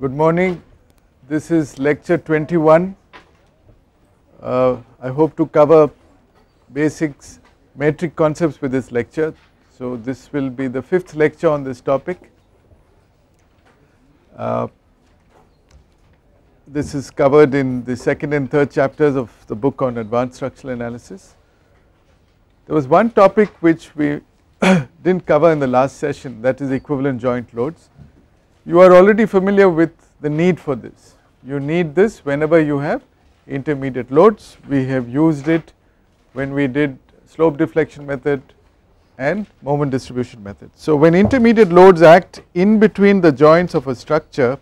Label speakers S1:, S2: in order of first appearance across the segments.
S1: Good morning. This is lecture 21. Uh, I hope to cover basics metric concepts with this lecture. So, this will be the fifth lecture on this topic. Uh, this is covered in the second and third chapters of the book on advanced structural analysis. There was one topic which we did not cover in the last session that is equivalent joint loads. You are already familiar with the need for this. You need this whenever you have intermediate loads. We have used it when we did slope deflection method and moment distribution method. So, when intermediate loads act in between the joints of a structure,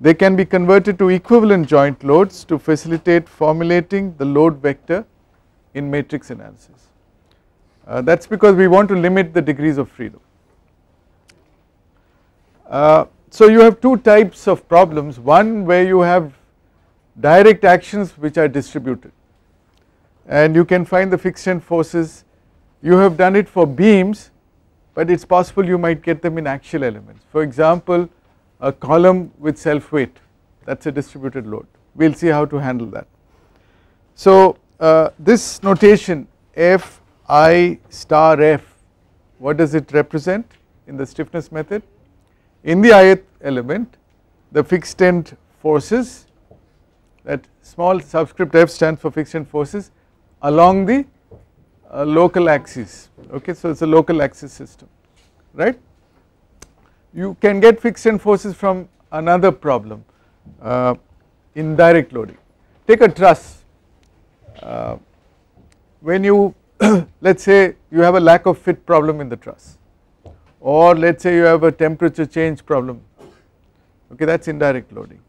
S1: they can be converted to equivalent joint loads to facilitate formulating the load vector in matrix analysis. Uh, that is because we want to limit the degrees of freedom. Uh, so you have two types of problems one where you have direct actions which are distributed and you can find the fixed end forces you have done it for beams but it is possible you might get them in axial elements for example a column with self weight that is a distributed load we will see how to handle that. So uh, this notation F i star F what does it represent in the stiffness method in the ith element the fixed end forces that small subscript f stands for fixed end forces along the uh, local axis okay so it is a local axis system right. You can get fixed end forces from another problem uh, in direct loading take a truss uh, when you let us say you have a lack of fit problem in the truss or let us say you have a temperature change problem okay that is indirect loading.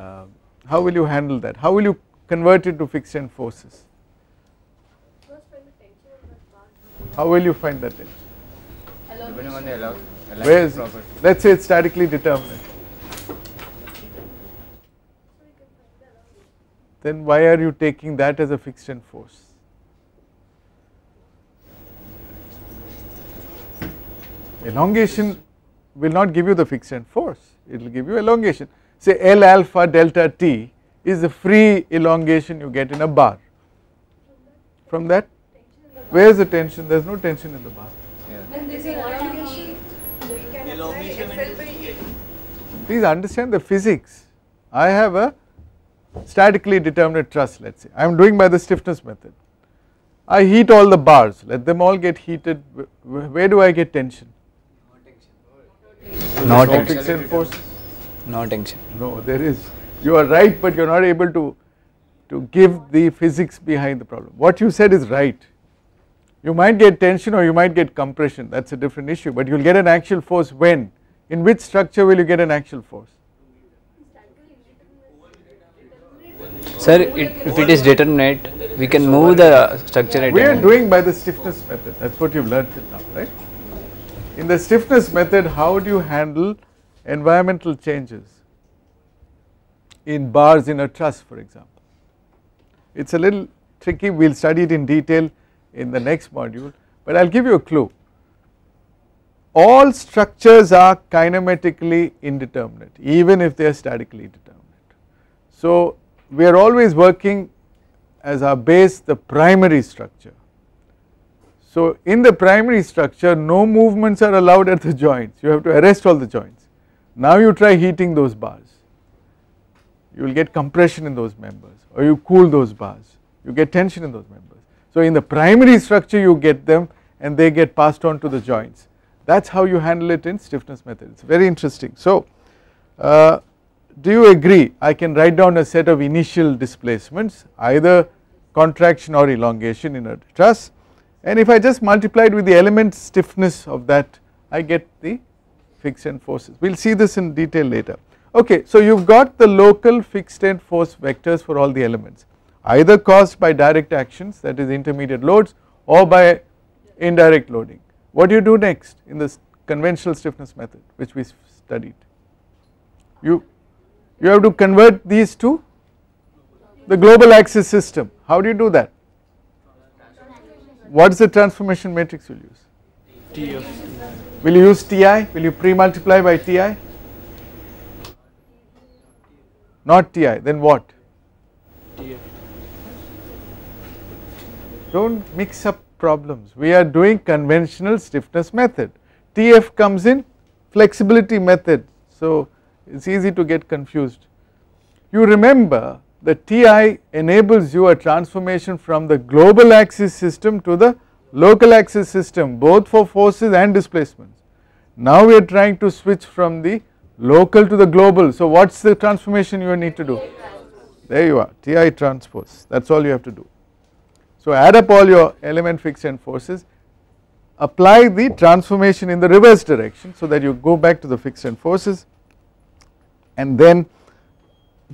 S1: Uh, how will you handle that? How will you convert it to end forces? How will you find that tension? Where is let us say it is statically determined. Then why are you taking that as a end force? Elongation will not give you the fixed end force, it will give you elongation. Say L alpha delta t is the free elongation you get in a bar. From that, where is the tension? There is no tension in the bar. Please understand the physics. I have a statically determinate thrust, let us say. I am doing by the stiffness method. I heat all the bars, let them all get heated. Where do I get tension? Not tension. Force? No tension. No, there is. You are right, but you are not able to to give the physics behind the problem. What you said is right. You might get tension or you might get compression. That's a different issue. But you'll get an axial force when? In which structure will you get an axial force? Sir, it, if it is determinate, we can move the structure. we are doing by the stiffness method. That's what you've learned now, right? In the stiffness method, how do you handle environmental changes in bars in a truss for example. It is a little tricky, we will study it in detail in the next module, but I will give you a clue. All structures are kinematically indeterminate even if they are statically determinate. So, we are always working as our base the primary structure so, in the primary structure no movements are allowed at the joints, you have to arrest all the joints. Now you try heating those bars, you will get compression in those members or you cool those bars, you get tension in those members. So, in the primary structure you get them and they get passed on to the joints. That is how you handle it in stiffness method, it is very interesting. So, uh, do you agree I can write down a set of initial displacements either contraction or elongation in a truss and if I just multiplied with the element stiffness of that I get the fixed end forces. We will see this in detail later. Okay, so you have got the local fixed end force vectors for all the elements either caused by direct actions that is intermediate loads or by indirect loading. What do you do next in this conventional stiffness method which we studied? You, you have to convert these to the global axis system. How do you do that? what is the transformation matrix you'll use? T of Will you use Ti? Will you pre-multiply by Ti? Not Ti, then what? TF. Don't mix up problems. We are doing conventional stiffness method. TF comes in flexibility method. So, it is easy to get confused. You remember the Ti enables you a transformation from the global axis system to the local axis system both for forces and displacements. Now we are trying to switch from the local to the global. So what is the transformation you need to do? There you are Ti transpose that is all you have to do. So add up all your element end forces apply the transformation in the reverse direction so that you go back to the end forces and then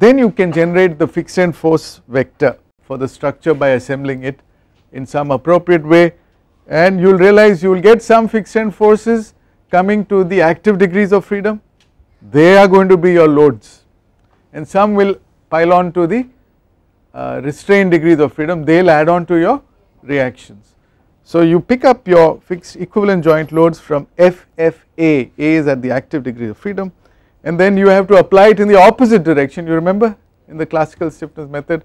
S1: then you can generate the fixed end force vector for the structure by assembling it in some appropriate way and you will realize you will get some fixed end forces coming to the active degrees of freedom they are going to be your loads and some will pile on to the uh, restrained degrees of freedom they will add on to your reactions. So you pick up your fixed equivalent joint loads from FFA, A is at the active degree of freedom and then you have to apply it in the opposite direction you remember in the classical stiffness method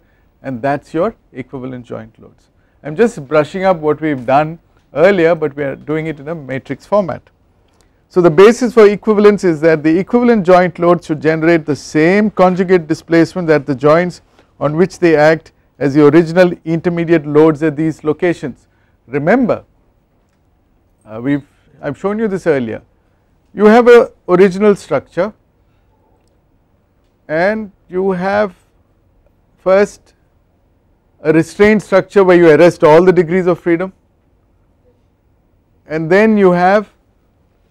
S1: and that is your equivalent joint loads. I am just brushing up what we have done earlier but we are doing it in a matrix format. So the basis for equivalence is that the equivalent joint loads should generate the same conjugate displacement at the joints on which they act as the original intermediate loads at these locations. Remember uh, we have I have shown you this earlier you have a original structure and you have first a restraint structure where you arrest all the degrees of freedom and then you have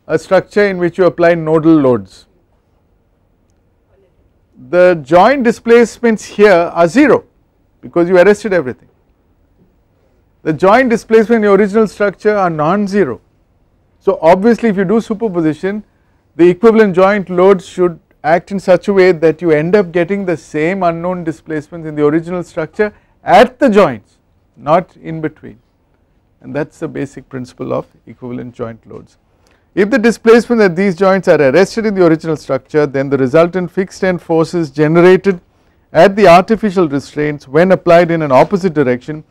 S1: a structure in which you apply nodal loads. The joint displacements here are 0 because you arrested everything. The joint displacement in the original structure are non-zero. So obviously if you do superposition the equivalent joint loads should act in such a way that you end up getting the same unknown displacements in the original structure at the joints, not in between. And that is the basic principle of equivalent joint loads. If the displacement at these joints are arrested in the original structure, then the resultant fixed end forces generated at the artificial restraints when applied in an opposite direction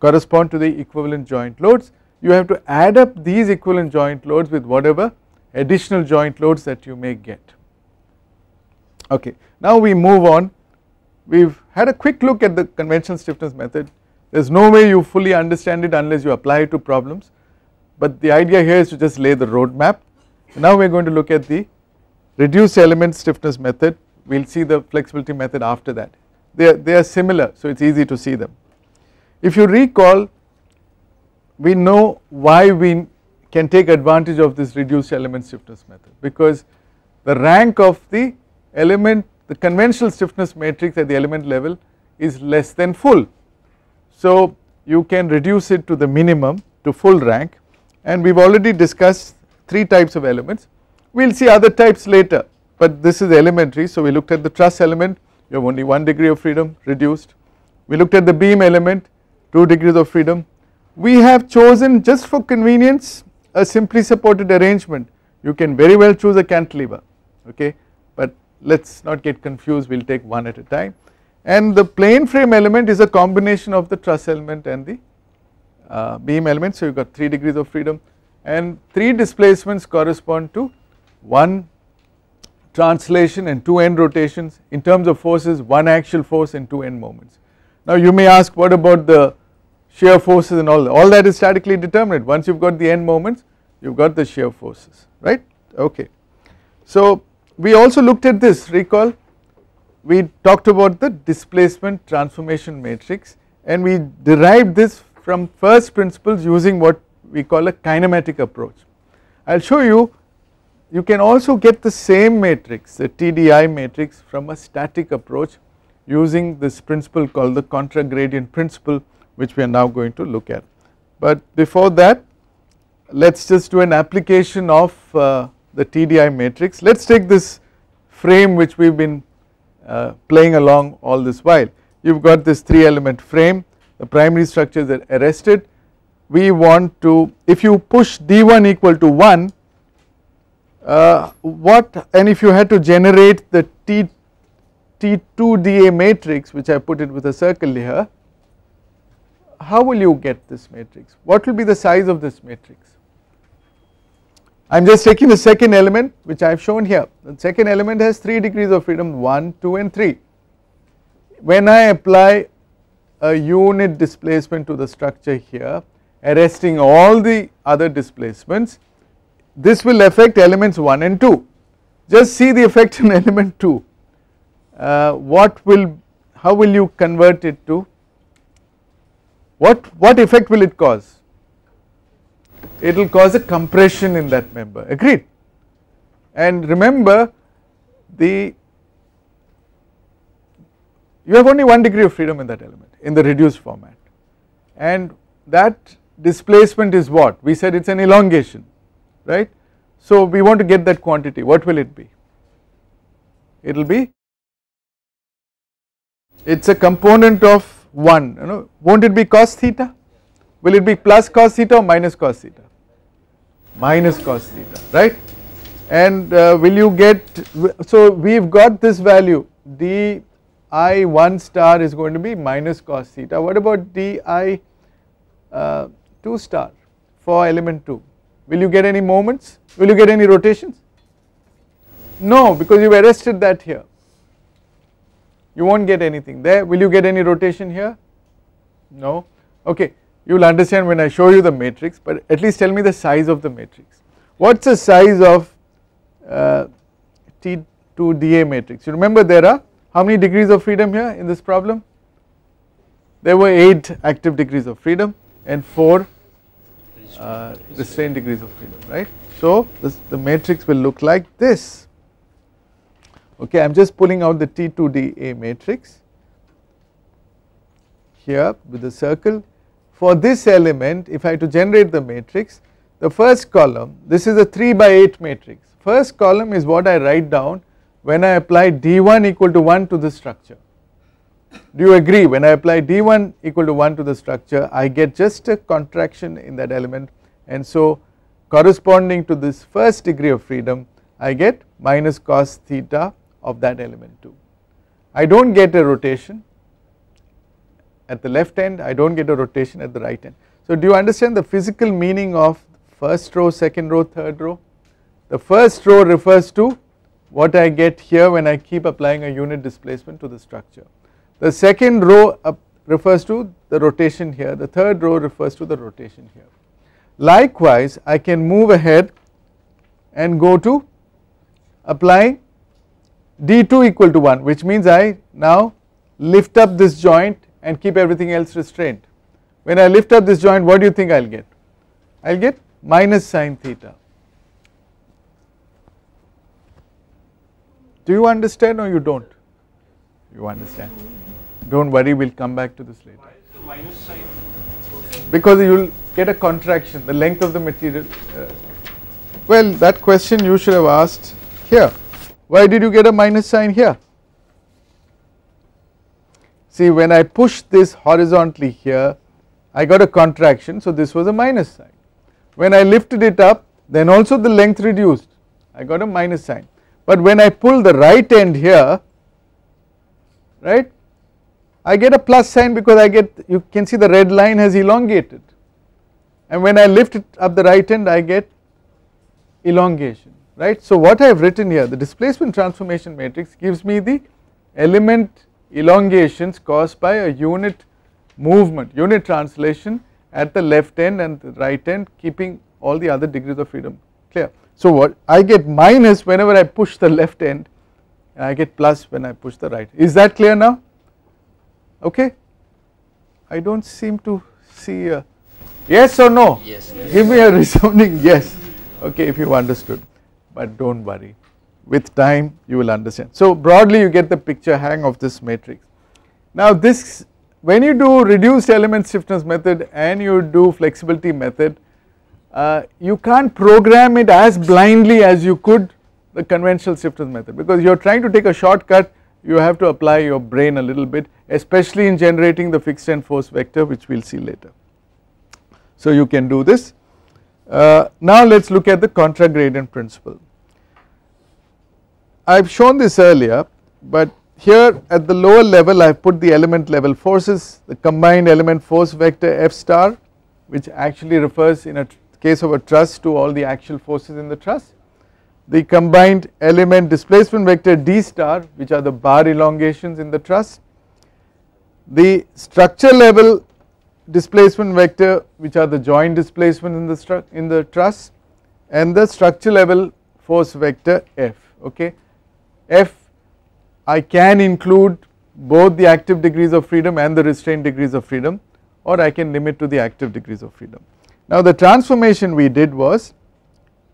S1: correspond to the equivalent joint loads. You have to add up these equivalent joint loads with whatever additional joint loads that you may get. Okay. Now we move on. We have had a quick look at the conventional stiffness method. There is no way you fully understand it unless you apply it to problems, but the idea here is to just lay the roadmap. Now we are going to look at the reduced element stiffness method. We will see the flexibility method after that. They are, they are similar, so it is easy to see them. If you recall, we know why we can take advantage of this reduced element stiffness method because the rank of the element the conventional stiffness matrix at the element level is less than full. So, you can reduce it to the minimum to full rank and we have already discussed 3 types of elements. We will see other types later but this is elementary. So, we looked at the truss element you have only 1 degree of freedom reduced. We looked at the beam element 2 degrees of freedom. We have chosen just for convenience a simply supported arrangement you can very well choose a cantilever okay let us not get confused, we will take one at a time. And the plane frame element is a combination of the truss element and the uh, beam element. So, you got 3 degrees of freedom and 3 displacements correspond to 1 translation and 2 end rotations in terms of forces 1 axial force and 2 end moments. Now you may ask what about the shear forces and all that? all that is statically determined once you have got the end moments you have got the shear forces right okay. So we also looked at this recall we talked about the displacement transformation matrix and we derived this from first principles using what we call a kinematic approach. I will show you you can also get the same matrix the TDI matrix from a static approach using this principle called the contra gradient principle which we are now going to look at. But before that let us just do an application of uh, the TDI matrix. Let us take this frame which we have been uh, playing along all this while. You have got this 3 element frame, the primary structures are arrested. We want to, if you push D1 equal to 1, uh, what and if you had to generate the T, T2DA matrix which I put it with a circle here, how will you get this matrix? What will be the size of this matrix? I am just taking the second element which I have shown here. The second element has 3 degrees of freedom 1, 2 and 3. When I apply a unit displacement to the structure here arresting all the other displacements this will affect elements 1 and 2. Just see the effect in element 2. Uh, what will how will you convert it to what what effect will it cause it will cause a compression in that member agreed and remember the you have only one degree of freedom in that element in the reduced format and that displacement is what we said it is an elongation right. So we want to get that quantity what will it be it will be it is a component of 1 you know won't it be cos theta will it be plus cos theta or minus cos theta? Minus cos theta, right? And uh, will you get, so we have got this value d i 1 star is going to be minus cos theta. What about d i uh, 2 star for element 2? Will you get any moments? Will you get any rotations? No, because you have arrested that here. You won't get anything there. Will you get any rotation here? No. Okay you will understand when I show you the matrix but at least tell me the size of the matrix. What is the size of uh, T2DA matrix? You remember there are how many degrees of freedom here in this problem? There were 8 active degrees of freedom and 4 uh, restrained degrees of freedom right. So this, the matrix will look like this okay I am just pulling out the T2DA matrix here with the circle for this element if I have to generate the matrix the first column this is a 3 by 8 matrix first column is what I write down when I apply d1 equal to 1 to the structure do you agree when I apply d1 equal to 1 to the structure I get just a contraction in that element and so corresponding to this first degree of freedom I get minus cos theta of that element too. I do not get a rotation at the left end, I do not get a rotation at the right end. So do you understand the physical meaning of first row, second row, third row? The first row refers to what I get here when I keep applying a unit displacement to the structure. The second row refers to the rotation here, the third row refers to the rotation here. Likewise, I can move ahead and go to applying d2 equal to 1 which means I now lift up this joint and keep everything else restrained. When I lift up this joint, what do you think I will get? I will get minus sine theta. Do you understand or you don't? You understand. Don't worry, we will come back to this later. minus Because you will get a contraction, the length of the material. Uh, well, that question you should have asked here. Why did you get a minus sign here? See when I push this horizontally here, I got a contraction, so this was a minus sign. When I lifted it up, then also the length reduced, I got a minus sign. But when I pull the right end here, right, I get a plus sign because I get, you can see the red line has elongated. And when I lift it up the right end, I get elongation, right. So what I have written here, the displacement transformation matrix gives me the element elongations caused by a unit movement, unit translation at the left end and the right end keeping all the other degrees of freedom clear. So what I get minus whenever I push the left end and I get plus when I push the right. Is that clear now? Okay. I do not seem to see a yes or no? Yes. Give me a resounding yes. Okay if you understood but do not worry with time you will understand. So broadly you get the picture hang of this matrix. Now this when you do reduced element stiffness method and you do flexibility method uh, you can't program it as blindly as you could the conventional stiffness method because you are trying to take a shortcut you have to apply your brain a little bit especially in generating the fixed end force vector which we will see later. So you can do this. Uh, now let us look at the contra gradient principle. I have shown this earlier but here at the lower level I have put the element level forces the combined element force vector F star which actually refers in a case of a truss to all the actual forces in the truss. The combined element displacement vector D star which are the bar elongations in the truss. The structure level displacement vector which are the joint displacement in the, in the truss and the structure level force vector F okay. I can include both the active degrees of freedom and the restrained degrees of freedom or I can limit to the active degrees of freedom. Now the transformation we did was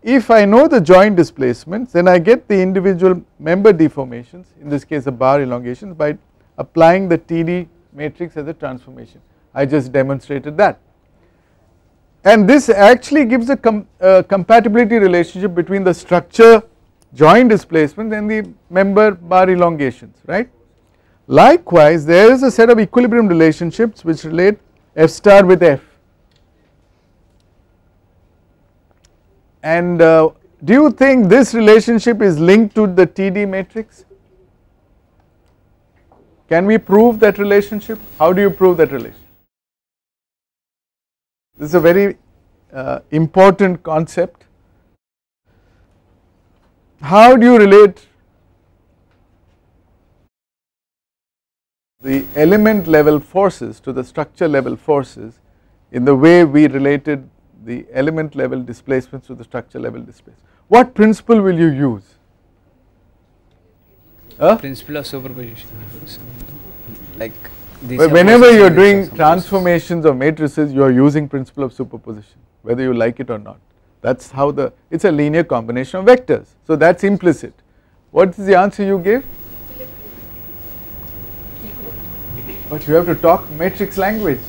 S1: if I know the joint displacements then I get the individual member deformations in this case the bar elongations by applying the TD matrix as a transformation. I just demonstrated that. And this actually gives a com uh, compatibility relationship between the structure joint displacements and the member bar elongations right. Likewise there is a set of equilibrium relationships which relate f star with f and uh, do you think this relationship is linked to the TD matrix? Can we prove that relationship? How do you prove that relationship? This is a very uh, important concept how do you relate the element level forces to the structure level forces in the way we related the element level displacements to the structure level displacements. What principle will you use? Huh? Principle of superposition. Like well, whenever you are doing transformations of matrices, you are using principle of superposition, whether you like it or not that is how the it is a linear combination of vectors. So, that is implicit. What is the answer you give? But you have to talk matrix language.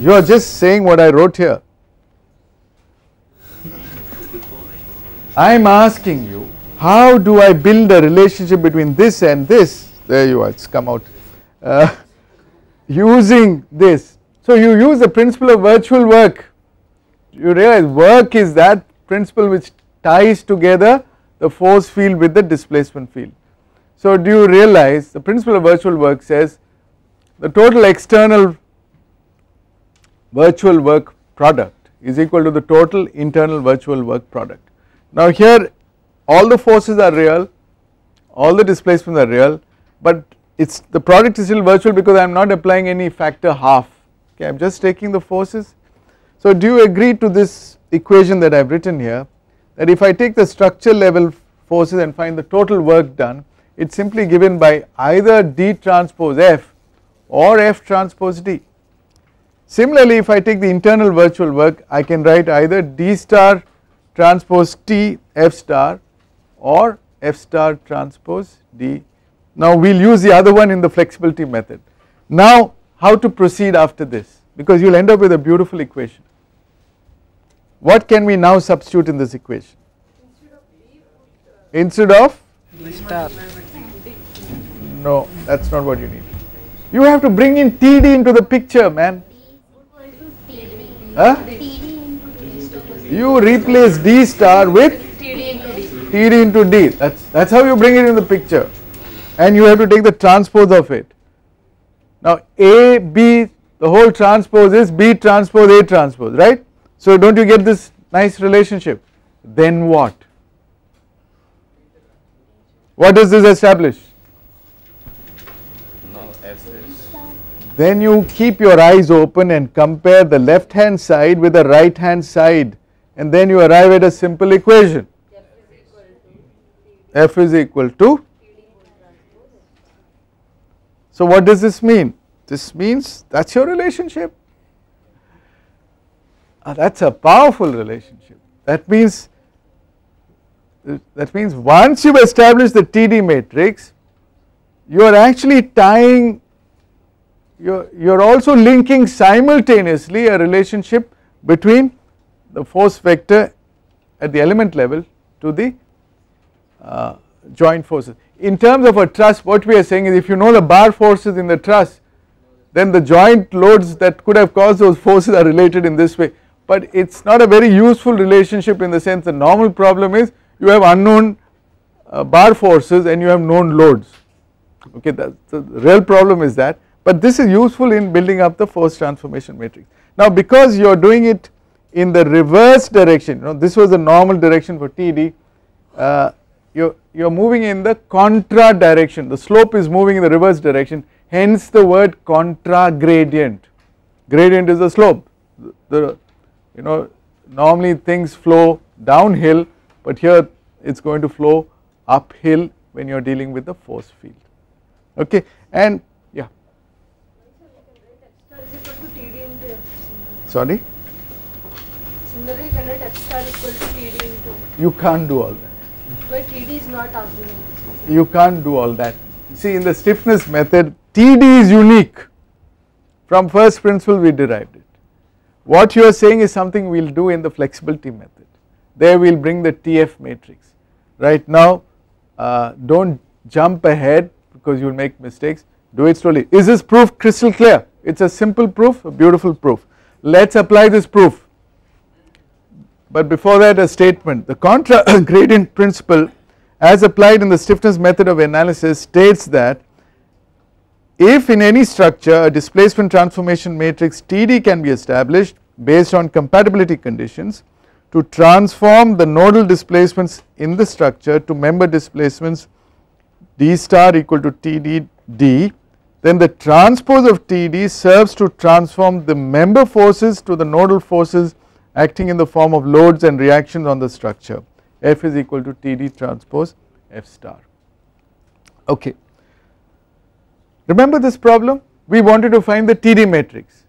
S1: You are just saying what I wrote here. I am asking you how do I build a relationship between this and this there you are it has come out uh, using this. So, you use the principle of virtual work you realize work is that principle which ties together the force field with the displacement field. So do you realize the principle of virtual work says the total external virtual work product is equal to the total internal virtual work product. Now here all the forces are real, all the displacements are real but it is the product is still virtual because I am not applying any factor half okay I am just taking the forces so, do you agree to this equation that I have written here that if I take the structure level forces and find the total work done it is simply given by either d transpose f or f transpose d. Similarly if I take the internal virtual work I can write either d star transpose t f star or f star transpose d. Now we will use the other one in the flexibility method. Now how to proceed after this because you will end up with a beautiful equation. What can we now substitute in this equation? Instead of star. No, that's not what you need. You have to bring in TD into the picture, man. Huh? You replace D star with TD into D. That's that's how you bring it in the picture, and you have to take the transpose of it. Now A B the whole transpose is B transpose A transpose, right? So don't you get this nice relationship? Then what? What does this establish? Then you keep your eyes open and compare the left hand side with the right hand side and then you arrive at a simple equation. F is equal to. So what does this mean? This means that's your relationship. Uh, that is a powerful relationship. That means, uh, that means once you have established the TD matrix, you are actually tying, you are also linking simultaneously a relationship between the force vector at the element level to the uh, joint forces. In terms of a truss, what we are saying is if you know the bar forces in the truss, then the joint loads that could have caused those forces are related in this way but it is not a very useful relationship in the sense the normal problem is you have unknown uh, bar forces and you have known loads okay that the real problem is that but this is useful in building up the force transformation matrix. Now because you are doing it in the reverse direction you know this was the normal direction for TD uh, you you are moving in the contra direction the slope is moving in the reverse direction hence the word contra gradient gradient is the slope the, the you know normally things flow downhill but here it is going to flow uphill when you are dealing with the force field okay and yeah. Sorry? You can't do all that. td is not You can't do all that. See, in the stiffness method, td is unique. From first principle, we derived it. What you are saying is something we will do in the flexibility method. There we will bring the TF matrix. Right now, uh, do not jump ahead because you will make mistakes, do it slowly. Is this proof crystal clear? It is a simple proof, a beautiful proof. Let us apply this proof. But before that a statement, the contra gradient principle as applied in the stiffness method of analysis states that if in any structure a displacement transformation matrix TD can be established based on compatibility conditions to transform the nodal displacements in the structure to member displacements d star equal to TD d then the transpose of TD serves to transform the member forces to the nodal forces acting in the form of loads and reactions on the structure F is equal to TD transpose F star okay. Remember this problem? We wanted to find the TD matrix.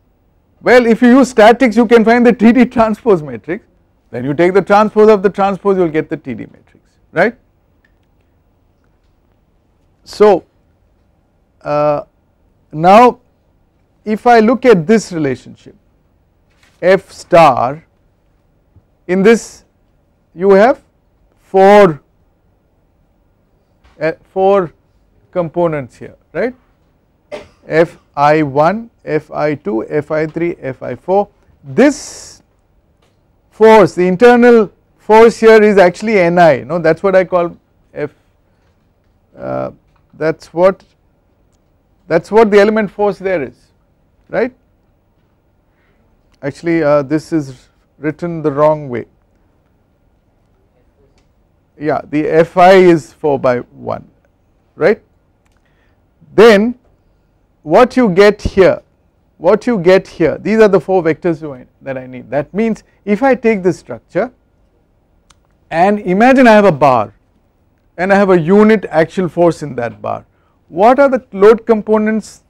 S1: Well, if you use statics, you can find the TD transpose matrix. Then you take the transpose of the transpose, you will get the TD matrix, right? So, uh, now if I look at this relationship f star in this you have 4 uh, 4 components here right Fi1, Fi2, Fi3, Fi4. This force, the internal force here is actually Ni, No, that is what I call F, uh, that is what, that is what the element force there is, right. Actually uh, this is written the wrong way, yeah the Fi is 4 by 1, right. Then what you get here, what you get here, these are the 4 vectors that I need. That means if I take this structure and imagine I have a bar and I have a unit axial force in that bar, what are the load components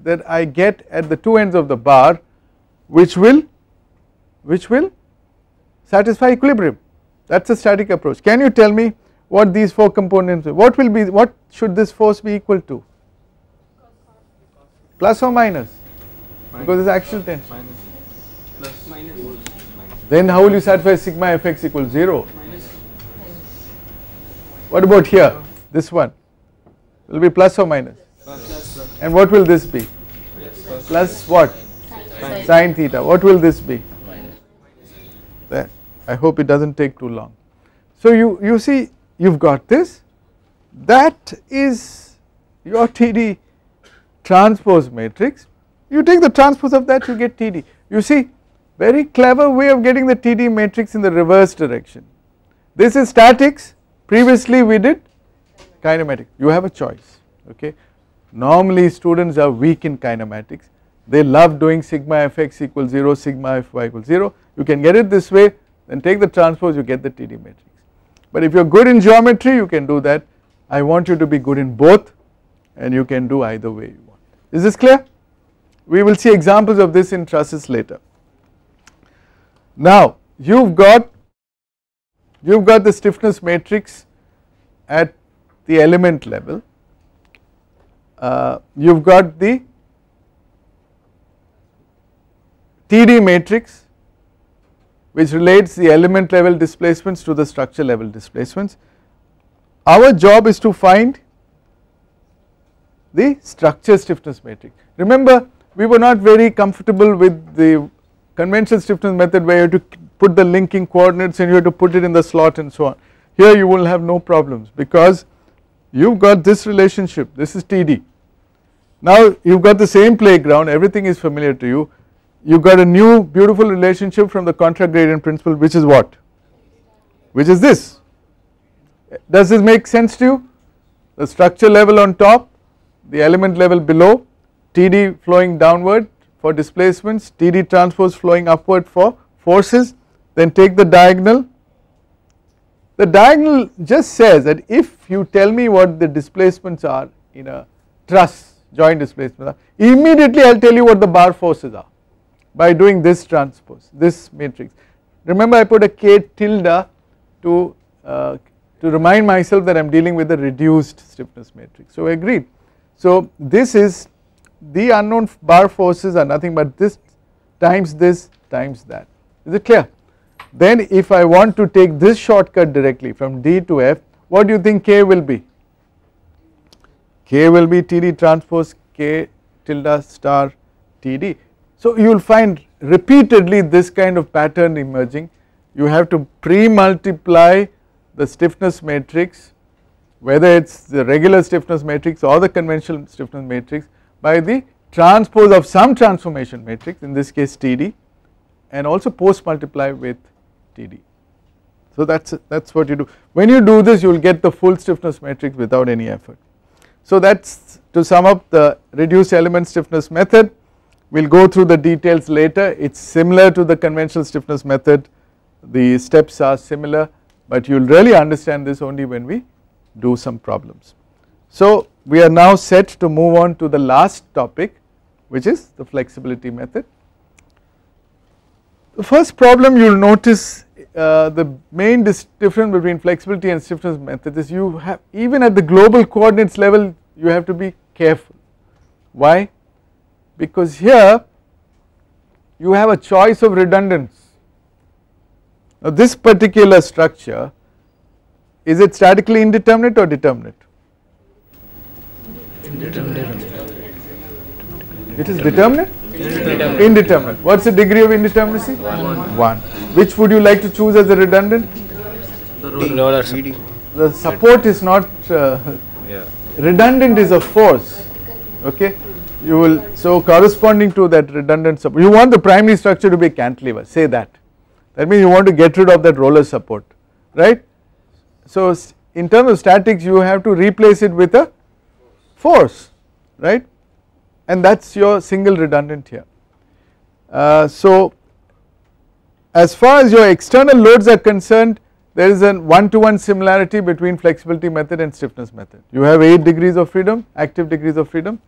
S1: that I get at the two ends of the bar which will which will satisfy equilibrium that is a static approach. Can you tell me what these 4 components what will be what should this force be equal to Plus or minus? Because it's actual tension. Minus. Plus. Minus. Then how will you satisfy sigma fx equals 0? What about here? This one. Will be plus or minus? Plus. And what will this be? Plus, plus what? Sine. theta. What will this be? There. I hope it doesn't take too long. So you, you see you've got this. That is your TD transpose matrix, you take the transpose of that you get TD. You see very clever way of getting the TD matrix in the reverse direction. This is statics, previously we did kinematics. You have a choice, okay. Normally students are weak in kinematics, they love doing sigma fx equals 0, sigma fy equals 0. You can get it this way, then take the transpose, you get the TD matrix. But if you are good in geometry, you can do that. I want you to be good in both and you can do either way you want. Is this clear? We will see examples of this in trusses later. Now you have got you have got the stiffness matrix at the element level, uh, you have got the TD matrix which relates the element level displacements to the structure level displacements. Our job is to find the structure stiffness matrix. Remember we were not very comfortable with the conventional stiffness method where you have to put the linking coordinates and you have to put it in the slot and so on. Here you will have no problems because you have got this relationship this is TD. Now you have got the same playground everything is familiar to you you have got a new beautiful relationship from the contra gradient principle which is what which is this does this make sense to you the structure level on top the element level below TD flowing downward for displacements, TD transpose flowing upward for forces, then take the diagonal. The diagonal just says that if you tell me what the displacements are in a truss joint displacement, immediately I will tell you what the bar forces are by doing this transpose, this matrix. Remember I put a K tilde to, uh, to remind myself that I am dealing with a reduced stiffness matrix. So, agreed. So, this is the unknown bar forces are nothing but this times this times that is it clear. Then if I want to take this shortcut directly from D to F what do you think K will be? K will be TD transpose K tilde star TD. So you will find repeatedly this kind of pattern emerging you have to pre-multiply the stiffness matrix whether it is the regular stiffness matrix or the conventional stiffness matrix by the transpose of some transformation matrix in this case TD and also post multiply with TD. So that's that's what you do. When you do this, you will get the full stiffness matrix without any effort. So that's to sum up the reduced element stiffness method. We'll go through the details later. It's similar to the conventional stiffness method. The steps are similar, but you'll really understand this only when we do some problems. So we are now set to move on to the last topic which is the flexibility method. The first problem you will notice uh, the main difference between flexibility and stiffness method is you have even at the global coordinates level you have to be careful. Why? Because here you have a choice of redundance. Now this particular structure is it statically indeterminate or determinate? Indeterminate. It is determinate? Indeterminate. indeterminate. What's the degree of indeterminacy? One. One. Which would you like to choose as a redundant? The roller support. The support is not uh, yeah. redundant is a force. Okay you will so corresponding to that redundant support you want the primary structure to be cantilever say that that means you want to get rid of that roller support right so, in terms of statics you have to replace it with a force right and that is your single redundant here. Uh, so as far as your external loads are concerned there is a one to one similarity between flexibility method and stiffness method. You have 8 degrees of freedom active degrees of freedom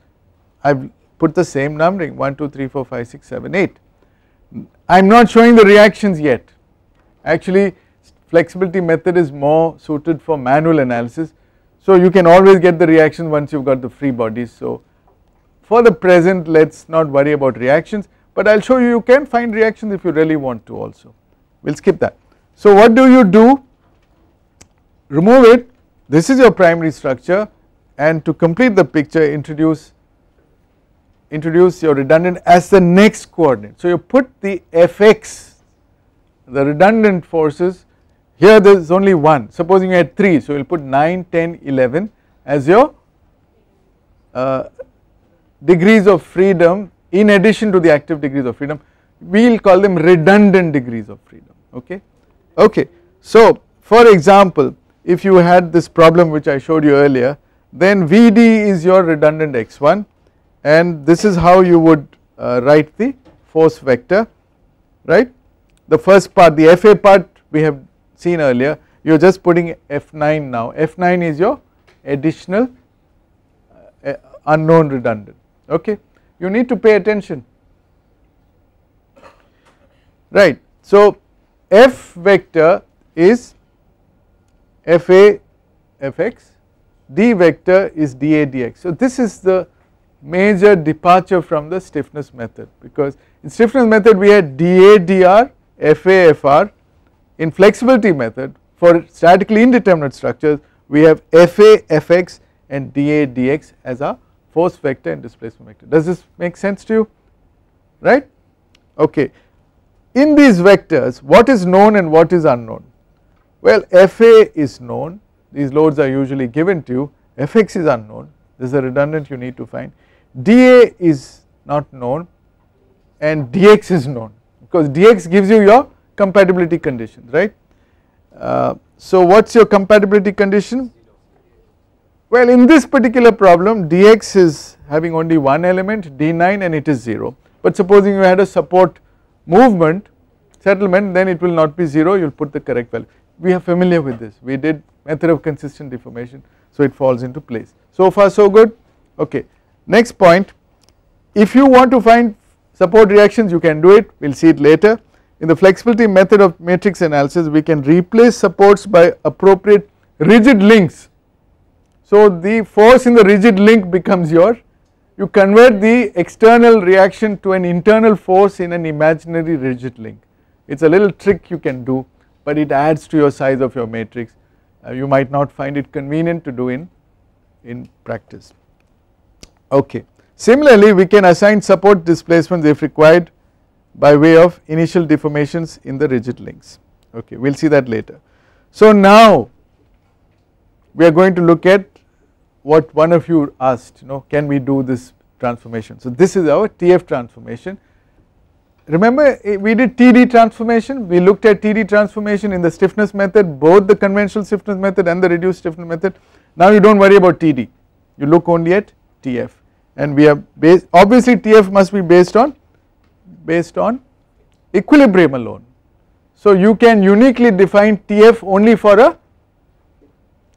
S1: I have put the same numbering 1 2 3 4 5 6 7 8. I am not showing the reactions yet actually flexibility method is more suited for manual analysis. So you can always get the reaction once you've got the free bodies. So for the present let us not worry about reactions but I will show you you can find reactions if you really want to also. We will skip that. So what do you do? Remove it this is your primary structure and to complete the picture introduce introduce your redundant as the next coordinate. So you put the Fx the redundant forces here there is only 1, supposing you had 3, so you will put 9, 10, 11 as your uh, degrees of freedom in addition to the active degrees of freedom. We will call them redundant degrees of freedom, okay. okay. So for example, if you had this problem which I showed you earlier, then VD is your redundant x1 and this is how you would uh, write the force vector, right. The first part, the FA part we have seen earlier you are just putting F9 now F9 is your additional uh, uh, unknown redundant okay you need to pay attention right so F vector is FA fx d vector is da dx so this is the major departure from the stiffness method because in stiffness method we had da dr fa fr in flexibility method for statically indeterminate structures we have Fa, Fx and dA, dx as a force vector and displacement vector. Does this make sense to you? Right? Okay. In these vectors what is known and what is unknown? Well Fa is known, these loads are usually given to you, Fx is unknown, this is a redundant you need to find. dA is not known and dx is known because dx gives you your compatibility condition right. Uh, so what is your compatibility condition? Well in this particular problem dx is having only one element d9 and it is 0 but supposing you had a support movement settlement then it will not be 0 you will put the correct value. We are familiar with this we did method of consistent deformation so it falls into place. So far so good okay. Next point if you want to find support reactions you can do it we will see it later in the flexibility method of matrix analysis, we can replace supports by appropriate rigid links. So, the force in the rigid link becomes your, you convert the external reaction to an internal force in an imaginary rigid link. It is a little trick you can do, but it adds to your size of your matrix. Uh, you might not find it convenient to do in, in practice. Okay. Similarly, we can assign support displacements if required by way of initial deformations in the rigid links okay we will see that later. So now we are going to look at what one of you asked you know can we do this transformation. So this is our TF transformation remember eh, we did TD transformation we looked at TD transformation in the stiffness method both the conventional stiffness method and the reduced stiffness method now you do not worry about TD you look only at TF and we are based obviously TF must be based on based on equilibrium alone. So you can uniquely define TF only for a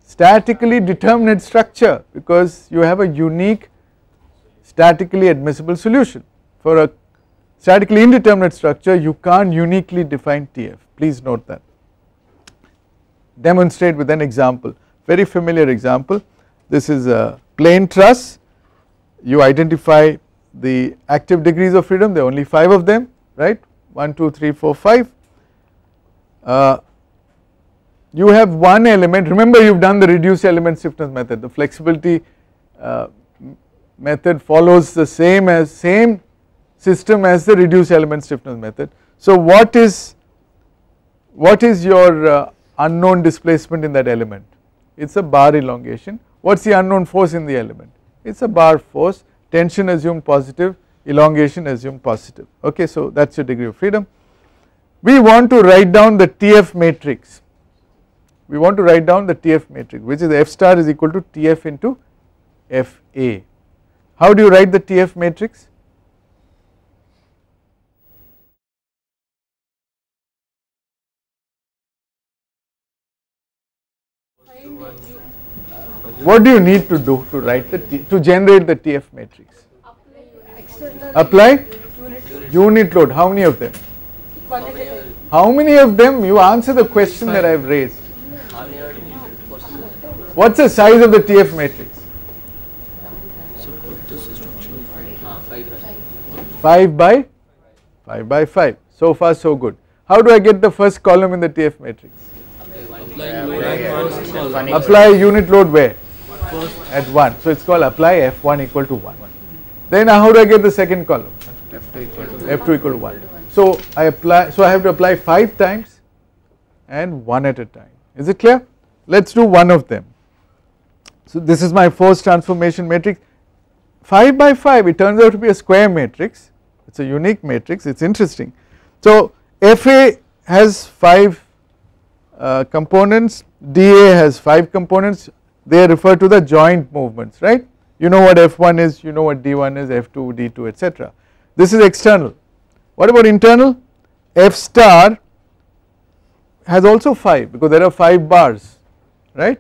S1: statically determinate structure because you have a unique statically admissible solution. For a statically indeterminate structure you can't uniquely define TF please note that. Demonstrate with an example very familiar example this is a plane truss you identify the active degrees of freedom there are only 5 of them right 1 2 3 4 5 uh, you have one element remember you have done the reduced element stiffness method the flexibility uh, method follows the same as same system as the reduced element stiffness method. So what is what is your uh, unknown displacement in that element it is a bar elongation what is the unknown force in the element it is a bar force tension assumed positive, elongation assumed positive. Okay, so that is your degree of freedom. We want to write down the TF matrix. We want to write down the TF matrix, which is F star is equal to TF into FA. How do you write the TF matrix? What do you need to do to write the T, to generate the TF matrix? Apply unit load. How many of them? How many of them? You answer the question that I have raised. What's the size of the TF matrix? 5 by 5 by 5. So far so good. How do I get the first column in the TF matrix? Apply unit load where? at 1. So it's called apply F1 equal to 1. Then how do I get the second column? F2 equal to, 1. So I apply, so I have to apply 5 times and 1 at a time. Is it clear? Let's do one of them. So this is my force transformation matrix. 5 by 5, it turns out to be a square matrix. It's a unique matrix, it's interesting. So FA has 5 uh, components, DA has 5 components, they refer to the joint movements right you know what F1 is you know what D1 is F2 D2 etc this is external what about internal F star has also 5 because there are 5 bars right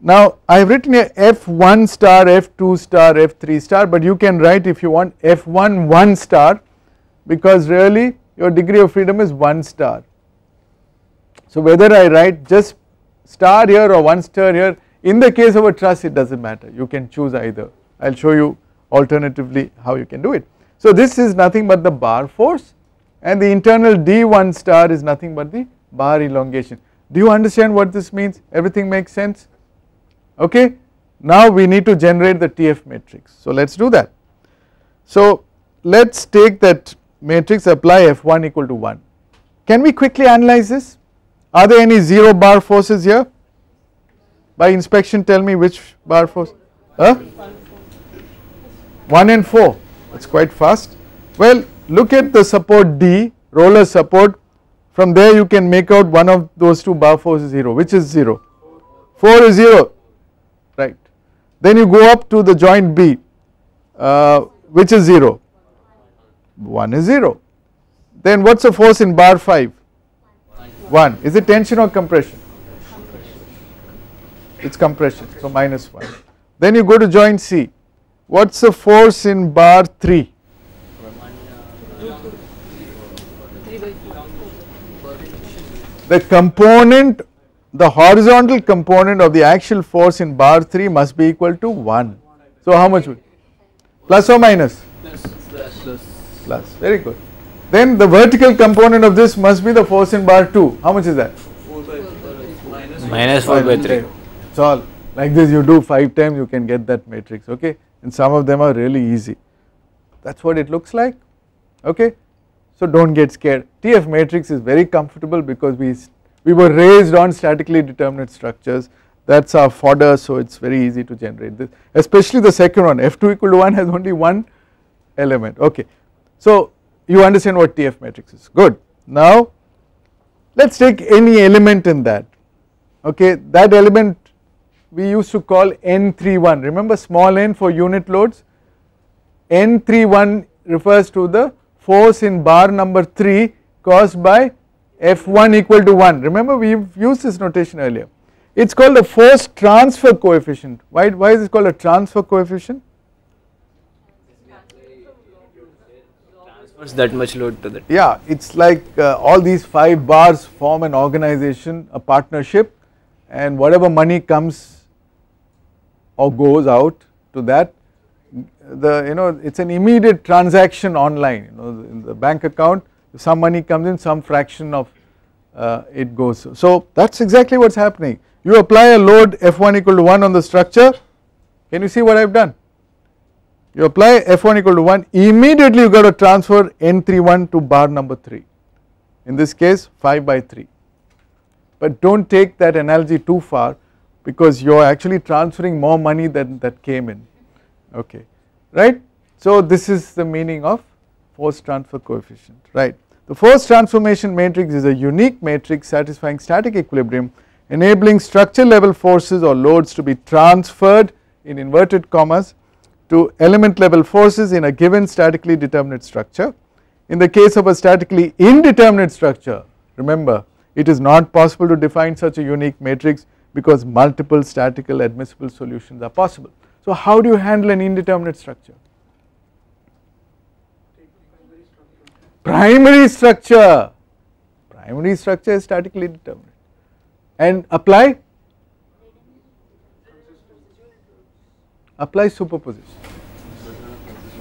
S1: now I have written here F1 star F2 star F3 star but you can write if you want F1 1 star because really your degree of freedom is 1 star so whether I write just star here or 1 star here in the case of a truss it does not matter you can choose either I will show you alternatively how you can do it. So this is nothing but the bar force and the internal D1 star is nothing but the bar elongation. Do you understand what this means? Everything makes sense? Okay. Now we need to generate the TF matrix. So let us do that. So let us take that matrix apply F1 equal to 1. Can we quickly analyze this? Are there any 0 bar forces here? by inspection tell me which bar force? Huh? 1 and 4, it is quite fast. Well, look at the support D, roller support, from there you can make out one of those two bar forces 0, which is 0, 4 is 0, right. Then you go up to the joint B, uh, which is 0, 1 is 0. Then what is the force in bar 5? 1, is it tension or compression? it is compression. So, minus 1. Then you go to joint C. What is the force in bar 3? The component, the horizontal component of the axial force in bar 3 must be equal to 1. So, how much? Plus or minus? Plus. Plus. Very good. Then the vertical component of this must be the force in bar 2. How much is that? 4 by 4 by 3 that's all like this you do 5 times you can get that matrix okay and some of them are really easy that is what it looks like okay. So do not get scared TF matrix is very comfortable because we, we were raised on statically determinate structures that is our fodder so it is very easy to generate this especially the second one F2 equal to 1 has only one element okay. So you understand what TF matrix is good now let us take any element in that okay that element we used to call N31. Remember small n for unit loads. N31 refers to the force in bar number 3 caused by F1 equal to 1. Remember we have used this notation earlier. It is called the force transfer coefficient. Why, why is it called a transfer coefficient? Transfers that much load to that. Yeah, it is like uh, all these 5 bars form an organization, a partnership and whatever money comes or goes out to that the you know it is an immediate transaction online you know the, the bank account some money comes in some fraction of uh, it goes. So that is exactly what is happening you apply a load F1 equal to 1 on the structure can you see what I have done you apply F1 equal to 1 immediately you got to transfer N31 to bar number 3 in this case 5 by 3 but do not take that analogy too far because you are actually transferring more money than that came in okay right. So this is the meaning of force transfer coefficient right. The force transformation matrix is a unique matrix satisfying static equilibrium enabling structure level forces or loads to be transferred in inverted commas to element level forces in a given statically determinate structure. In the case of a statically indeterminate structure remember it is not possible to define such a unique matrix because multiple statical admissible solutions are possible. So how do you handle an indeterminate structure? Primary structure, primary structure is statically determinate and apply, apply superposition,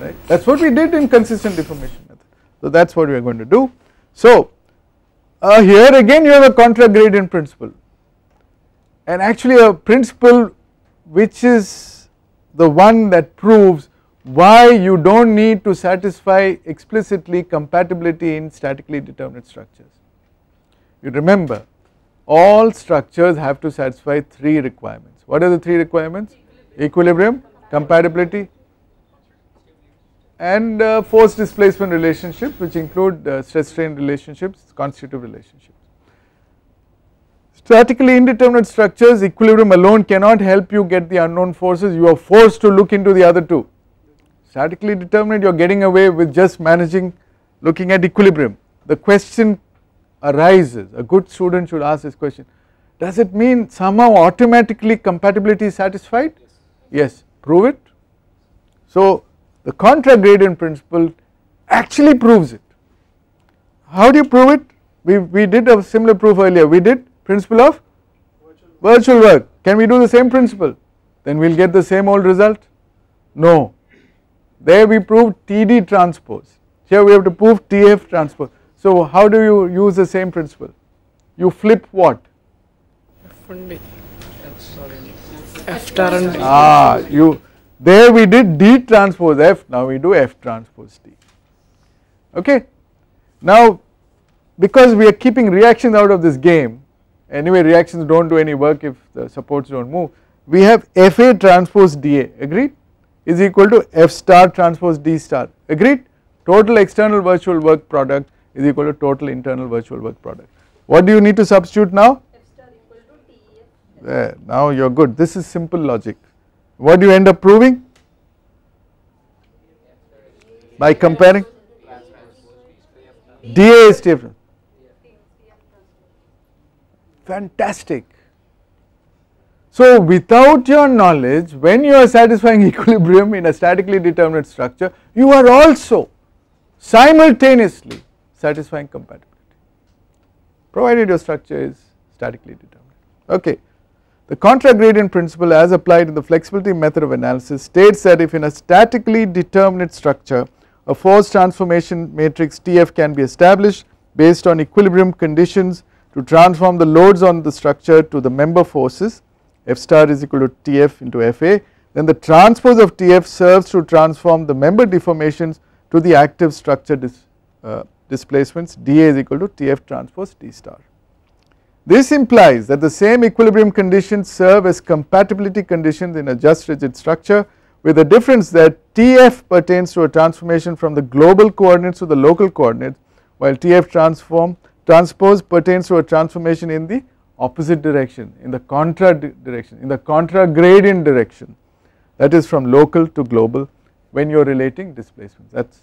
S1: right. That is what we did in consistent deformation method. So that is what we are going to do. So uh, here again you have a contra gradient principle and actually a principle which is the one that proves why you do not need to satisfy explicitly compatibility in statically determinate structures. You remember all structures have to satisfy 3 requirements. What are the 3 requirements? Equilibrium, compatibility and uh, force displacement relationships which include uh, stress strain relationships, constitutive relationships. Statically indeterminate structures equilibrium alone cannot help you get the unknown forces you are forced to look into the other two. Statically determinate you are getting away with just managing looking at equilibrium. The question arises a good student should ask this question does it mean somehow automatically compatibility is satisfied? Yes, yes. prove it. So the contra gradient principle actually proves it. How do you prove it? We, we did a similar proof earlier we did principle of virtual work. Can we do the same principle? Then we will get the same old result? No. There we proved TD transpose. Here we have to prove TF transpose. So how do you use the same principle? You flip what? F and Ah, you there we did D transpose F. Now we do F transpose D. Okay. Now because we are keeping reactions out of this game, anyway reactions do not do any work if the supports do not move. We have FA transpose DA agreed is equal to F star transpose D star agreed total external virtual work product is equal to total internal virtual work product. What do you need to substitute now? F star equal to there, now you are good this is simple logic. What do you end up proving? By comparing DA is different fantastic. So, without your knowledge when you are satisfying equilibrium in a statically determined structure you are also simultaneously satisfying compatibility provided your structure is statically determined. Okay. The contra gradient principle as applied in the flexibility method of analysis states that if in a statically determined structure a force transformation matrix TF can be established based on equilibrium conditions to transform the loads on the structure to the member forces F star is equal to Tf into Fa then the transpose of Tf serves to transform the member deformations to the active structure dis, uh, displacements dA is equal to Tf transpose T star. This implies that the same equilibrium conditions serve as compatibility conditions in a just rigid structure with the difference that Tf pertains to a transformation from the global coordinates to the local coordinates while Tf transform transpose pertains to a transformation in the opposite direction, in the contra direction, in the contra gradient direction that is from local to global when you are relating displacements. That's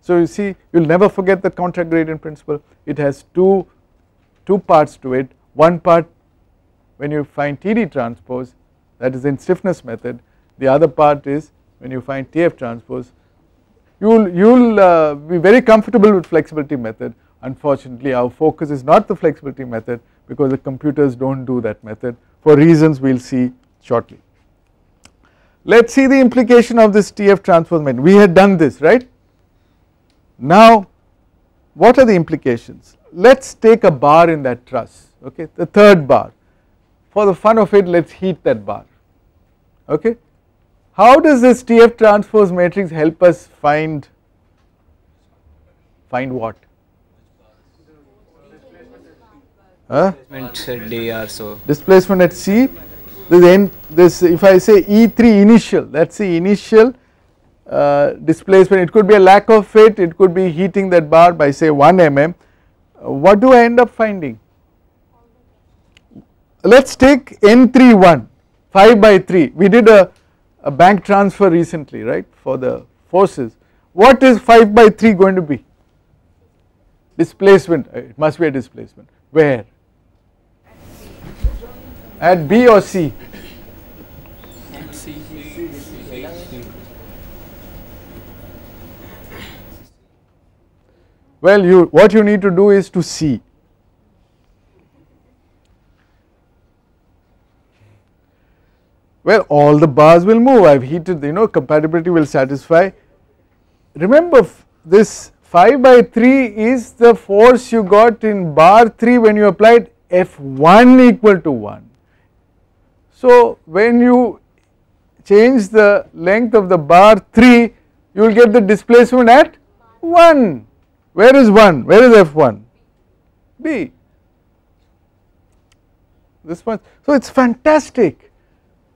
S1: so you see you will never forget the contra gradient principle. It has two, two parts to it. One part when you find TD transpose that is in stiffness method. The other part is when you find TF transpose. You will, you will uh, be very comfortable with flexibility method Unfortunately, our focus is not the flexibility method because the computers do not do that method for reasons we will see shortly. Let us see the implication of this TF transformation. We had done this, right? Now, what are the implications? Let us take a bar in that truss, okay, the third bar. For the fun of it, let us heat that bar, okay. How does this TF transpose matrix help us find, find what? uh, displacement d r so displacement at c this this if I say E3 initial that is the initial uh, displacement it could be a lack of fit it could be heating that bar by say 1 mm what do I end up finding let us take N31 5 by 3 we did a, a bank transfer recently right for the forces what is 5 by 3 going to be displacement it must be a displacement where at B or C? Well, you what you need to do is to see. Well, all the bars will move. I've heated, you know, compatibility will satisfy. Remember, this 5 by 3 is the force you got in bar 3 when you applied F1 equal to 1. So, when you change the length of the bar 3, you will get the displacement at 1. Where is 1? Where is F1? B. This one. So, it is fantastic.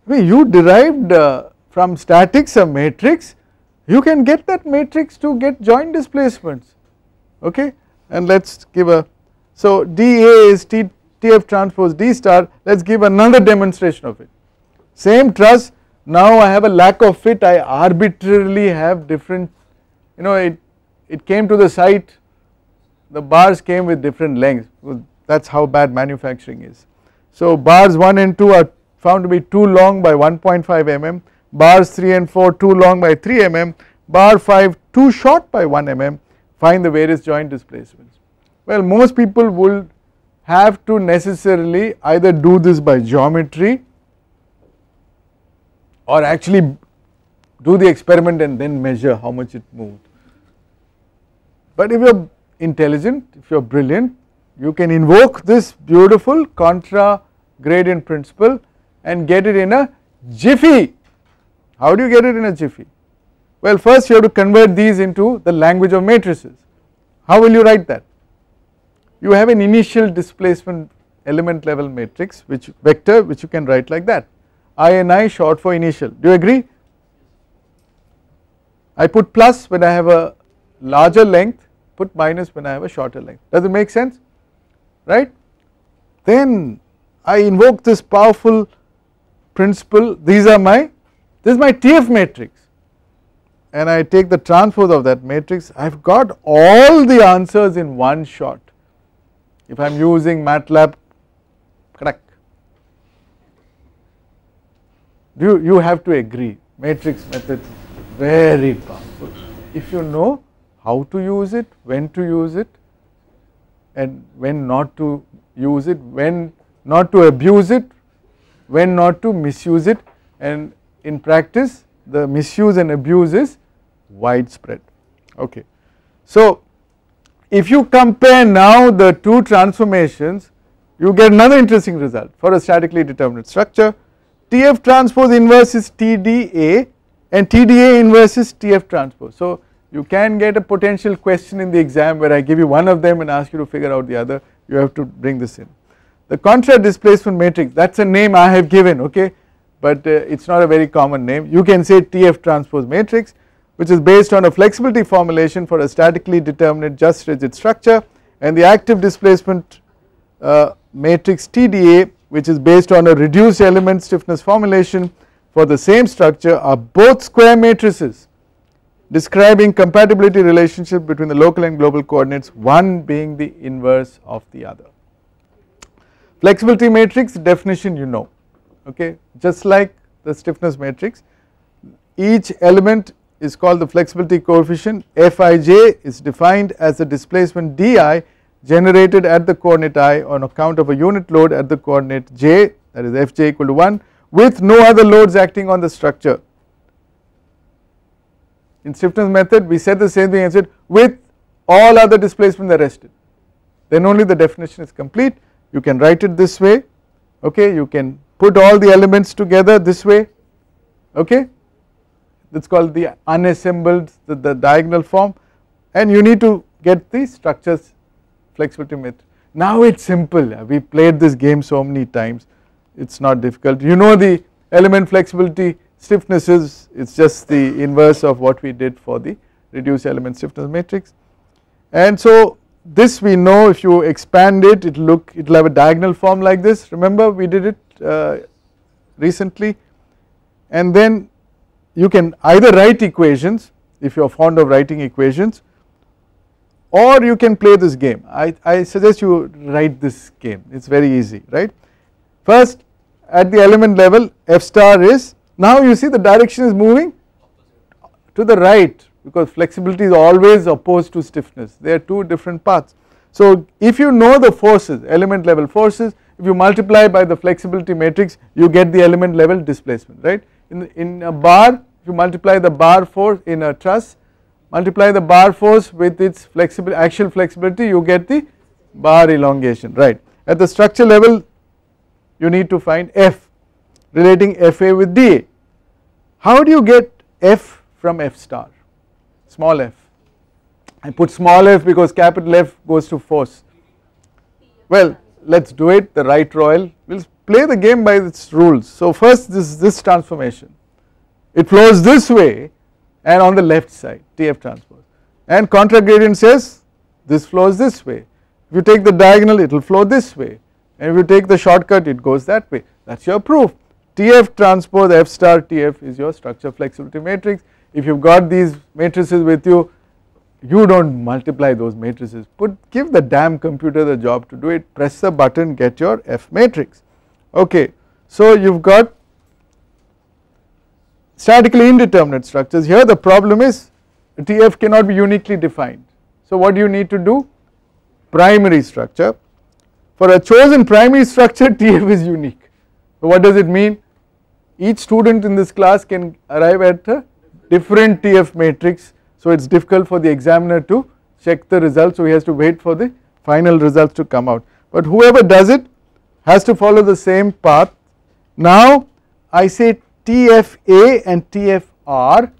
S1: I mean, you derived uh, from statics a matrix, you can get that matrix to get joint displacements. Okay? And let us give a. So, dA is T TF transpose D star let us give another demonstration of it. Same truss now I have a lack of fit I arbitrarily have different you know it, it came to the site the bars came with different lengths that is how bad manufacturing is. So bars 1 and 2 are found to be too long by 1.5 mm, bars 3 and 4 too long by 3 mm, bar 5 too short by 1 mm find the various joint displacements. Well most people would have to necessarily either do this by geometry or actually do the experiment and then measure how much it moved. But if you are intelligent, if you are brilliant, you can invoke this beautiful contra gradient principle and get it in a jiffy. How do you get it in a jiffy? Well, first you have to convert these into the language of matrices. How will you write that? you have an initial displacement element level matrix which vector which you can write like that INI short for initial do you agree I put plus when I have a larger length put minus when I have a shorter length does it make sense right then I invoke this powerful principle these are my this is my TF matrix and I take the transpose of that matrix I have got all the answers in one shot if I am using MATLAB correct. You, you have to agree matrix method very powerful if you know how to use it, when to use it and when not to use it, when not to abuse it, when not to misuse it and in practice the misuse and abuse is widespread. Okay. So, if you compare now the two transformations, you get another interesting result for a statically determinate structure. TF transpose inverse is TDA and TDA inverse is TF transpose. So, you can get a potential question in the exam where I give you one of them and ask you to figure out the other, you have to bring this in. The contra displacement matrix that is a name I have given okay, but uh, it is not a very common name. You can say TF transpose matrix which is based on a flexibility formulation for a statically determinate just rigid structure and the active displacement uh, matrix TDA which is based on a reduced element stiffness formulation for the same structure are both square matrices describing compatibility relationship between the local and global coordinates one being the inverse of the other. Flexibility matrix definition you know okay just like the stiffness matrix each element is called the flexibility coefficient Fij is defined as the displacement Di generated at the coordinate i on account of a unit load at the coordinate j that is Fj equal to 1 with no other loads acting on the structure. In stiffness method we said the same thing and said with all other displacements arrested then only the definition is complete you can write it this way okay you can put all the elements together this way okay that is called the unassembled the, the, diagonal form and you need to get the structures flexibility matrix. Now it is simple we played this game so many times it is not difficult you know the element flexibility stiffness is it is just the inverse of what we did for the reduced element stiffness matrix and so this we know if you expand it it look it will have a diagonal form like this remember we did it uh, recently and then you can either write equations if you are fond of writing equations or you can play this game. I, I suggest you write this game, it is very easy, right. First at the element level f star is, now you see the direction is moving to the right because flexibility is always opposed to stiffness, they are two different paths. So if you know the forces, element level forces, if you multiply by the flexibility matrix, you get the element level displacement, right in, in a bar if you multiply the bar force in a truss multiply the bar force with its flexible axial flexibility you get the bar elongation right at the structure level you need to find F relating FA with DA how do you get F from F star small f I put small f because capital F goes to force well let us do it the right royal we will play the game by its rules. So first this this transformation, it flows this way and on the left side TF transpose and contra gradient says this flows this way. If you take the diagonal it will flow this way and if you take the shortcut it goes that way that is your proof. TF transpose F star TF is your structure flexibility matrix. If you have got these matrices with you, you do not multiply those matrices. Put Give the damn computer the job to do it, press the button, get your F matrix. Okay. So, you have got statically indeterminate structures. Here the problem is TF cannot be uniquely defined. So, what do you need to do? Primary structure. For a chosen primary structure TF is unique. So, what does it mean? Each student in this class can arrive at a different TF matrix. So, it is difficult for the examiner to check the results. So, he has to wait for the final results to come out. But whoever does it has to follow the same path. Now I say TFA and TFR,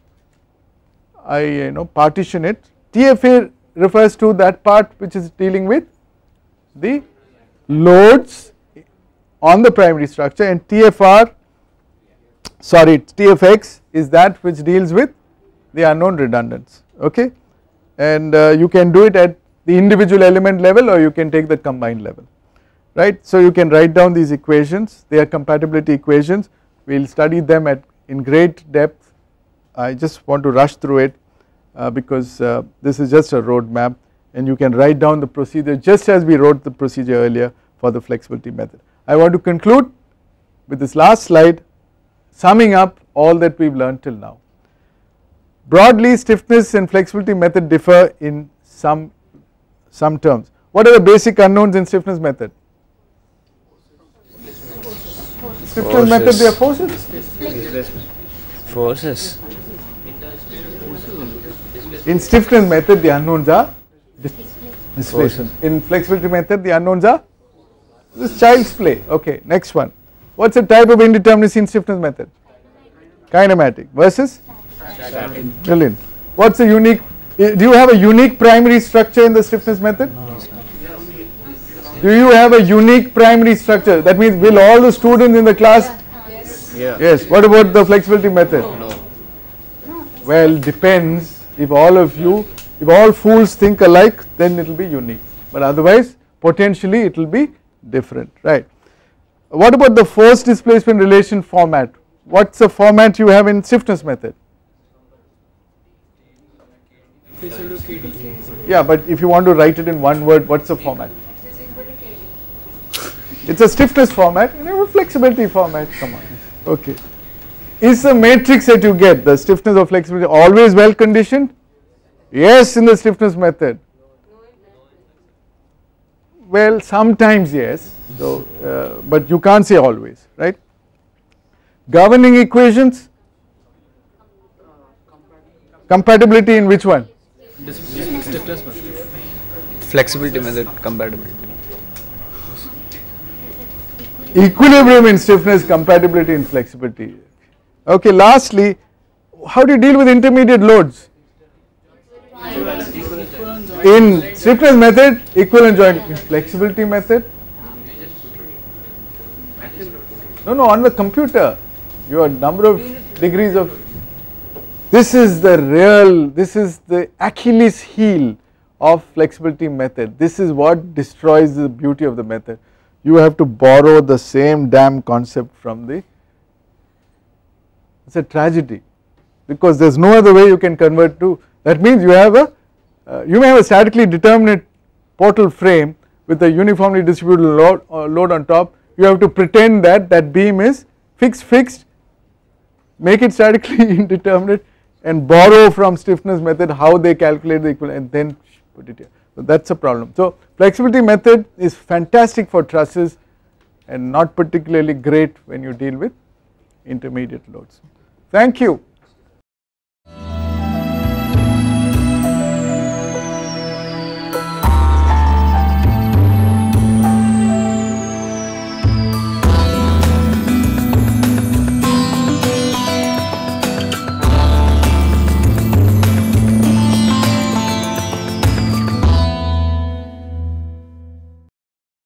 S1: I you know partition it. TFA refers to that part which is dealing with the loads on the primary structure and TFR sorry TFX is that which deals with the unknown redundants okay and uh, you can do it at the individual element level or you can take the combined level right. So, you can write down these equations they are compatibility equations we will study them at in great depth I just want to rush through it uh, because uh, this is just a roadmap and you can write down the procedure just as we wrote the procedure earlier for the flexibility method. I want to conclude with this last slide summing up all that we have learned till now. Broadly stiffness and flexibility method differ in some, some terms. What are the basic unknowns in stiffness method? People method their forces? Forces. In stiffness method, the unknowns are displacement. In flexibility method, the unknowns are this child's play. Okay, next one. What's the type of indeterminacy in stiffness method? Kinematic versus static. Brilliant. What's the unique? Eh, do you have a unique primary structure in the stiffness method? No. Do you have a unique primary structure? That means will all the students in the class? Yes. Yeah. Yes. What about the flexibility method? No. no. Well, depends. If all of you, if all fools think alike, then it will be unique. But otherwise, potentially it will be different, right? What about the force displacement relation format? What's the format you have in stiffness method? Yeah, but if you want to write it in one word, what's the format? It is a stiffness format and you have a flexibility format. Come on. Okay. Is the matrix that you get the stiffness or flexibility always well conditioned? Yes, in the stiffness method. Well, sometimes yes. So, uh, but you can't say always, right? Governing equations. Compatibility in which one? Stiffness method. Flexibility method compatibility equilibrium in stiffness, compatibility in flexibility. Okay, lastly, how do you deal with intermediate loads? In stiffness method, equivalent joint, in flexibility method. No, no, on the computer, your number of degrees of, this is the real, this is the Achilles heel of flexibility method. This is what destroys the beauty of the method you have to borrow the same damn concept from the it is a tragedy because there is no other way you can convert to that means you have a uh, you may have a statically determinate portal frame with a uniformly distributed load, uh, load on top you have to pretend that that beam is fixed fixed make it statically indeterminate and borrow from stiffness method how they calculate the equivalent and then put it here that is a problem. So, flexibility method is fantastic for trusses and not particularly great when you deal with intermediate loads. Thank you.